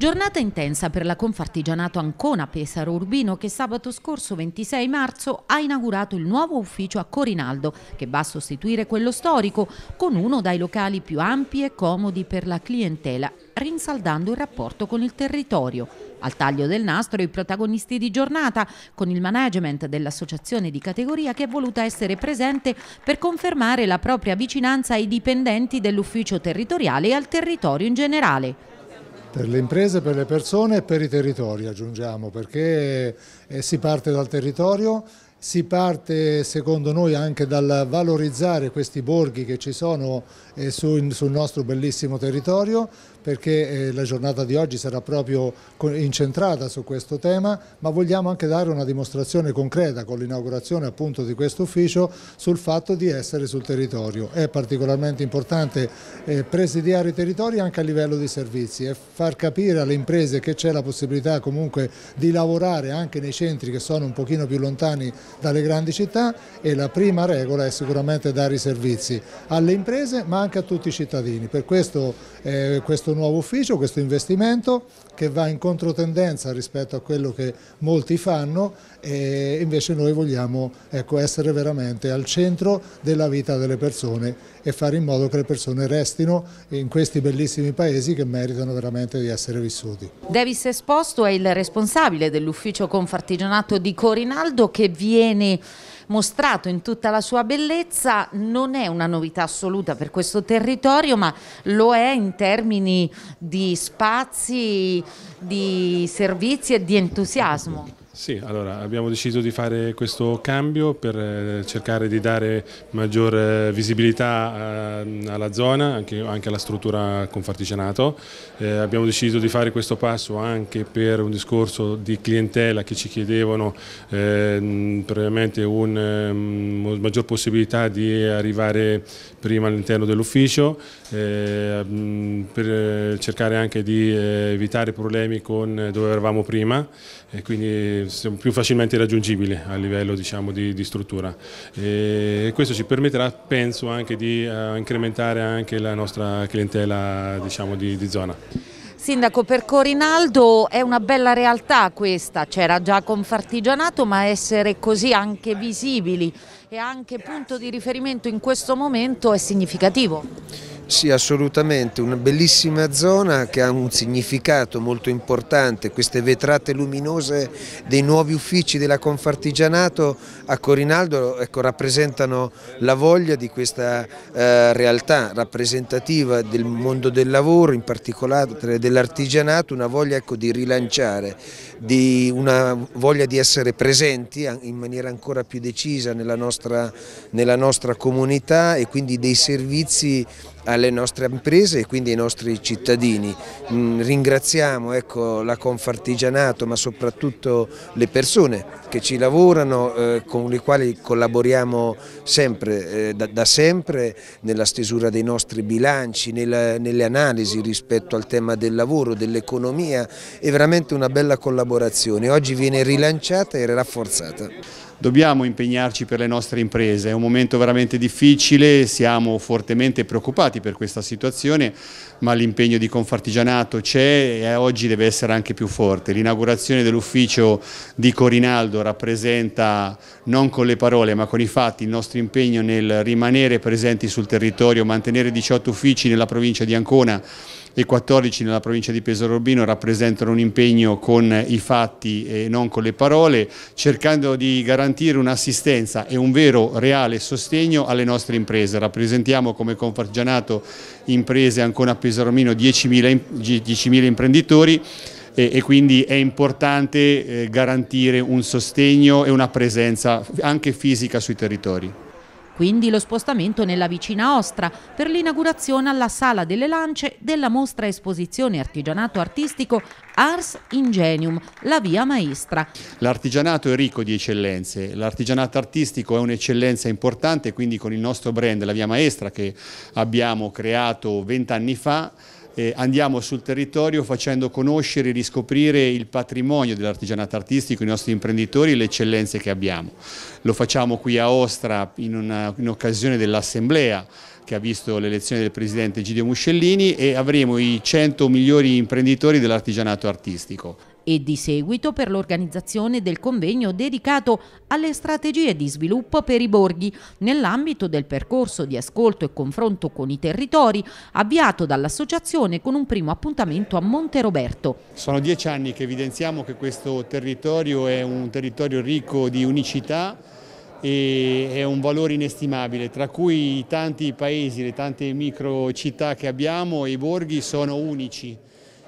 Giornata intensa per la Confartigianato Ancona Pesaro Urbino che sabato scorso 26 marzo ha inaugurato il nuovo ufficio a Corinaldo che va a sostituire quello storico con uno dai locali più ampi e comodi per la clientela, rinsaldando il rapporto con il territorio. Al taglio del nastro i protagonisti di giornata con il management dell'associazione di categoria che è voluta essere presente per confermare la propria vicinanza ai dipendenti dell'ufficio territoriale e al territorio in generale. Per le imprese, per le persone e per i territori aggiungiamo, perché eh, si parte dal territorio, si parte secondo noi anche dal valorizzare questi borghi che ci sono eh, sul nostro bellissimo territorio, perché eh, la giornata di oggi sarà proprio incentrata su questo tema, ma vogliamo anche dare una dimostrazione concreta con l'inaugurazione appunto di questo ufficio sul fatto di essere sul territorio. È particolarmente importante eh, presidiare i territori anche a livello di servizi e far capire alle imprese che c'è la possibilità comunque di lavorare anche nei centri che sono un pochino più lontani dalle grandi città e la prima regola è sicuramente dare i servizi alle imprese ma anche a tutti i cittadini. Per questo eh, questo questo nuovo ufficio, questo investimento che va in controtendenza rispetto a quello che molti fanno e invece noi vogliamo ecco, essere veramente al centro della vita delle persone e fare in modo che le persone restino in questi bellissimi paesi che meritano veramente di essere vissuti. Davis Esposto è il responsabile dell'ufficio Confartigianato di Corinaldo che viene mostrato in tutta la sua bellezza, non è una novità assoluta per questo territorio ma lo è in termini di spazi, di servizi e di entusiasmo. Sì, allora abbiamo deciso di fare questo cambio per eh, cercare di dare maggior eh, visibilità ehm, alla zona, anche, alla struttura Confartigianato. Eh, abbiamo deciso di fare questo passo anche per un discorso di clientela che ci chiedevano eh, probabilmente una ehm, maggior possibilità di arrivare prima all'interno dell'ufficio eh, mm, per eh, cercare anche di eh, evitare problemi con eh, dove eravamo prima e quindi siamo più facilmente raggiungibili a livello diciamo, di, di, struttura. E questo ci permetterà, penso, anche di incrementare anche la nostra clientela diciamo, di, di zona. Sindaco, per Corinaldo è una bella realtà questa, c'era già Confartigianato, ma essere così anche visibili e anche punto di riferimento in questo momento è significativo. Sì, assolutamente, una bellissima zona che ha un significato molto importante, queste vetrate luminose dei nuovi uffici della Confartigianato a Corinaldo ecco, rappresentano la voglia di questa eh, realtà rappresentativa del mondo del lavoro, in particolare dell'artigianato, una voglia ecco, di rilanciare, di una voglia di essere presenti in maniera ancora più decisa nella nostra, nella nostra comunità e quindi dei servizi alle nostre imprese e quindi ai nostri cittadini. Mm, ringraziamo ecco, la Confartigianato ma soprattutto le persone che ci lavorano, eh, con le quali collaboriamo sempre, eh, da, da, sempre nella stesura dei nostri bilanci, nella, nelle analisi rispetto al tema del lavoro, dell'economia, è veramente una bella collaborazione. Oggi viene rilanciata e rafforzata dobbiamo impegnarci per le nostre imprese, è un momento veramente difficile, siamo fortemente preoccupati per questa situazione, ma l'impegno di Confartigianato c'è e oggi deve essere anche più forte. L'inaugurazione dell'ufficio di Corinaldo rappresenta, non con le parole ma con i fatti, il nostro impegno nel rimanere presenti sul territorio, mantenere 18 uffici nella provincia di Ancona e 14 nella provincia di Pesaro Urbino rappresentano un impegno con i fatti e non con le parole, cercando di garantire un'assistenza e un vero, reale sostegno alle nostre imprese. Rappresentiamo come Confargianato imprese ancora a Pesaro Urbino 10.000 10 imprenditori e, quindi è importante eh, garantire un sostegno e una presenza anche fisica sui territori. Quindi lo spostamento nella vicina Ostra per l'inaugurazione alla Sala delle Lance della mostra esposizione artigianato artistico Ars Ingenium, la via maestra. L'artigianato è ricco di eccellenze, l'artigianato artistico è un'eccellenza importante, quindi con il nostro brand, la via maestra, che abbiamo creato vent'anni fa, eh, andiamo sul territorio facendo conoscere e riscoprire il patrimonio dell'artigianato artistico, i nostri imprenditori, le eccellenze che abbiamo. Lo facciamo qui a Ostra in, una, in occasione dell'assemblea che ha visto l'elezione del presidente Gidio Muscellini e avremo i 100 migliori imprenditori dell'artigianato artistico e di seguito per l'organizzazione del convegno dedicato alle strategie di sviluppo per i borghi nell'ambito del percorso di ascolto e confronto con i territori avviato dall'associazione con un primo appuntamento a Monte Roberto. Sono dieci anni che evidenziamo che questo territorio è un territorio ricco di unicità e è un valore inestimabile, tra cui i tanti paesi, le tante micro città che abbiamo, i borghi sono unici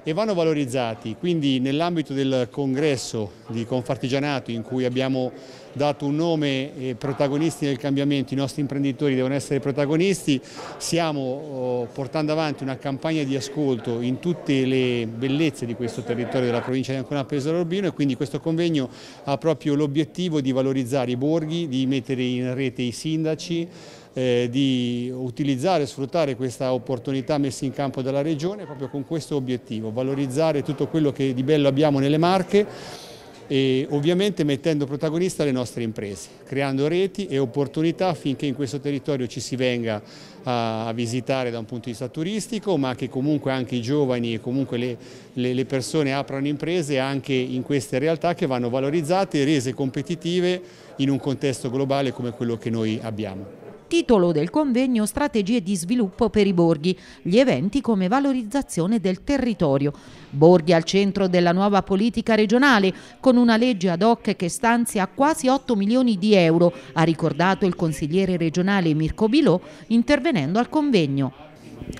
e vanno valorizzati. Quindi nell'ambito del congresso di Confartigianato in cui abbiamo dato un nome eh, protagonisti del cambiamento, i nostri imprenditori devono essere protagonisti, stiamo oh, portando avanti una campagna di ascolto in tutte le bellezze di questo territorio della provincia di Ancona Pesaro Urbino e quindi questo convegno ha proprio l'obiettivo di valorizzare i borghi, di mettere in rete i sindaci, eh, di utilizzare e sfruttare questa opportunità messa in campo dalla Regione proprio con questo obiettivo, valorizzare tutto quello che di bello abbiamo nelle Marche e ovviamente mettendo protagonista le nostre imprese, creando reti e opportunità affinché in questo territorio ci si venga a, visitare da un punto di vista turistico, ma che comunque anche i giovani e comunque le, le, le persone aprano imprese anche in queste realtà che vanno valorizzate e rese competitive in un contesto globale come quello che noi abbiamo titolo del convegno Strategie di sviluppo per i borghi, gli eventi come valorizzazione del territorio. Borghi al centro della nuova politica regionale, con una legge ad hoc che stanzia quasi 8 milioni di euro, ha ricordato il consigliere regionale Mirko Bilò intervenendo al convegno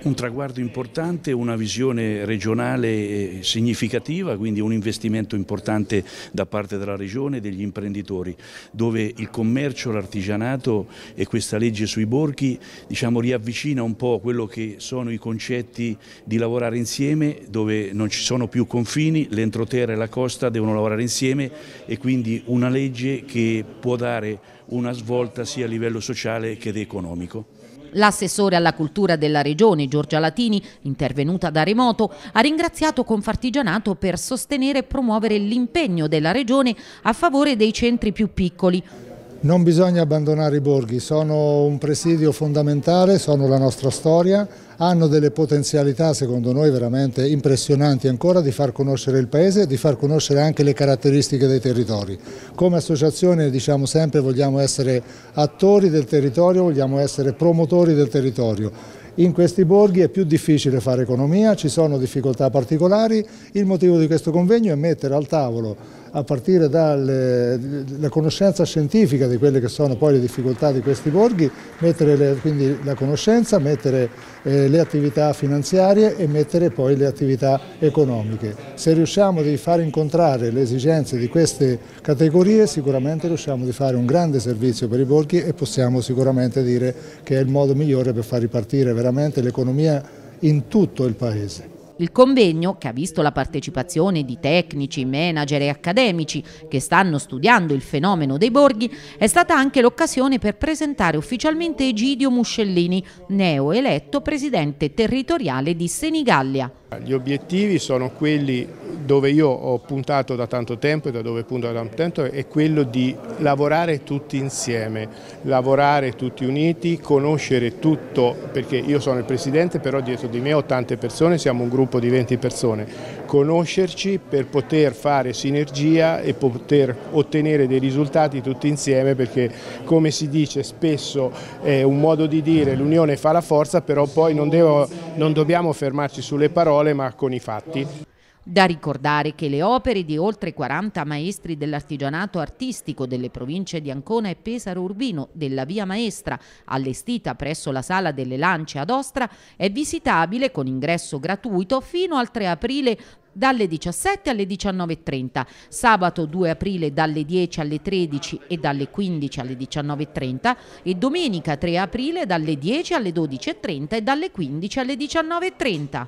un traguardo importante, una visione regionale eh, significativa, quindi un investimento importante da parte della regione e degli imprenditori, dove il commercio, l'artigianato e questa legge sui borghi diciamo, riavvicina un po' quello che sono i concetti di lavorare insieme, dove non ci sono più confini, l'entroterra e la costa devono lavorare insieme e quindi una legge che può dare una svolta sia a livello sociale che economico. L'assessore alla cultura della regione Giorgia Latini, intervenuta da remoto, ha ringraziato Confartigianato per sostenere e promuovere l'impegno della regione a favore dei centri più piccoli non bisogna abbandonare i borghi, sono un presidio fondamentale, sono la nostra storia, hanno delle potenzialità secondo noi veramente impressionanti ancora di far conoscere il paese e di far conoscere anche le caratteristiche dei territori. Come associazione diciamo sempre vogliamo essere attori del territorio, vogliamo essere promotori del territorio. In questi borghi è più difficile fare economia, ci sono difficoltà particolari, il motivo di questo convegno è mettere al tavolo a partire dalla eh, conoscenza scientifica di quelle che sono poi le difficoltà di questi borghi, mettere le, quindi la conoscenza, mettere eh, le attività finanziarie e mettere poi le attività economiche. Se riusciamo a far incontrare le esigenze di queste categorie sicuramente riusciamo a fare un grande servizio per i borghi e possiamo sicuramente dire che è il modo migliore per far ripartire veramente l'economia in tutto il Paese. Il convegno, che ha visto la partecipazione di tecnici, manager e accademici che stanno studiando il fenomeno dei borghi, è stata anche l'occasione per presentare ufficialmente Egidio Muscellini, neoeletto presidente territoriale di Senigallia. Gli obiettivi sono quelli dove io ho puntato da tanto tempo e da dove punto da tanto tempo è quello di lavorare tutti insieme, lavorare tutti uniti, conoscere tutto, perché io sono il presidente, però dietro di me ho tante persone, siamo un gruppo di 20 persone, conoscerci per poter fare sinergia e poter ottenere dei risultati tutti insieme perché come si dice spesso è un modo di dire l'unione fa la forza però poi non, devo, non dobbiamo fermarci sulle parole ma con i fatti. Da ricordare che le opere di oltre 40 maestri dell'artigianato artistico delle province di Ancona e Pesaro Urbino della Via Maestra, allestita presso la Sala delle Lance ad Ostra, è visitabile con ingresso gratuito fino al 3 aprile dalle 17 alle 19.30, sabato 2 aprile dalle 10 alle 13 e dalle 15 alle 19.30 e domenica 3 aprile dalle 10 alle 12.30 e dalle 15 alle 19.30.